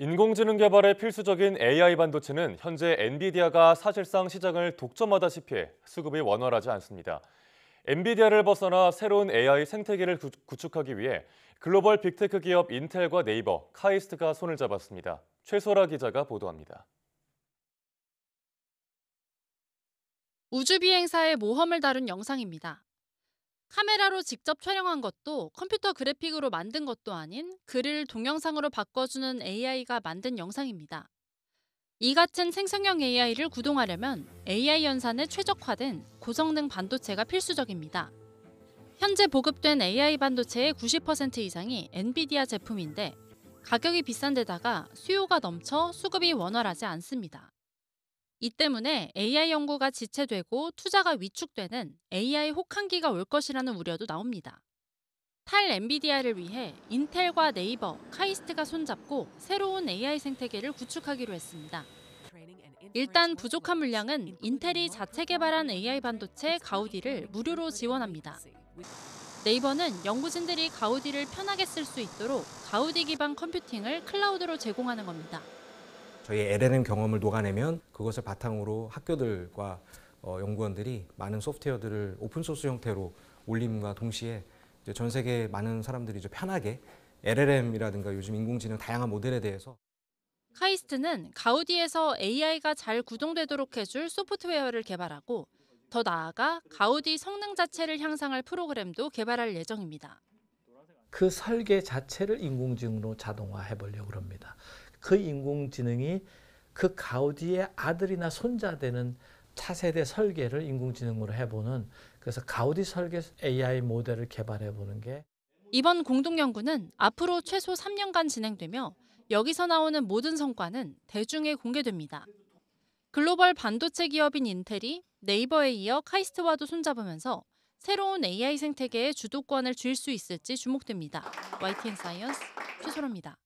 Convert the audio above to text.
인공지능 개발에 필수적인 AI 반도체는 현재 엔비디아가 사실상 시장을 독점하다시피 수급이 원활하지 않습니다. 엔비디아를 벗어나 새로운 AI 생태계를 구축하기 위해 글로벌 빅테크 기업 인텔과 네이버, 카이스트가 손을 잡았습니다. 최소라 기자가 보도합니다. 우주비행사의 모험을 다룬 영상입니다. 카메라로 직접 촬영한 것도 컴퓨터 그래픽으로 만든 것도 아닌 글을 동영상으로 바꿔주는 AI가 만든 영상입니다. 이 같은 생성형 AI를 구동하려면 AI 연산에 최적화된 고성능 반도체가 필수적입니다. 현재 보급된 AI 반도체의 90% 이상이 엔비디아 제품인데 가격이 비싼 데다가 수요가 넘쳐 수급이 원활하지 않습니다. 이 때문에 AI 연구가 지체되고 투자가 위축되는 AI 혹한기가 올 것이라는 우려도 나옵니다. 탈 엔비디아를 위해 인텔과 네이버, 카이스트가 손잡고 새로운 AI 생태계를 구축하기로 했습니다. 일단 부족한 물량은 인텔이 자체 개발한 AI 반도체 가우디를 무료로 지원합니다. 네이버는 연구진들이 가우디를 편하게 쓸 수 있도록 가우디 기반 컴퓨팅을 클라우드로 제공하는 겁니다. 저희 LLM 경험을 녹아내면 그것을 바탕으로 학교들과 어, 연구원들이 많은 소프트웨어들을 오픈소스 형태로 올림과 동시에 전 세계 많은 사람들이 이제 편하게 LLM이라든가 요즘 인공지능 다양한 모델에 대해서 카이스트는 가우디에서 AI가 잘 구동되도록 해줄 소프트웨어를 개발하고 더 나아가 가우디 성능 자체를 향상할 프로그램도 개발할 예정입니다. 그 설계 자체를 인공지능으로 자동화해 보려고 합니다. 그 인공지능이 그 가우디의 아들이나 손자 되는 차세대 설계를 인공지능으로 해보는 그래서 가우디 설계 AI 모델을 개발해보는 게 이번 공동연구는 앞으로 최소 3년간 진행되며 여기서 나오는 모든 성과는 대중에 공개됩니다. 글로벌 반도체 기업인 인텔이 네이버에 이어 카이스트와도 손잡으면서 새로운 AI 생태계의 주도권을 쥘 수 있을지 주목됩니다. YTN 사이언스 최소라입니다.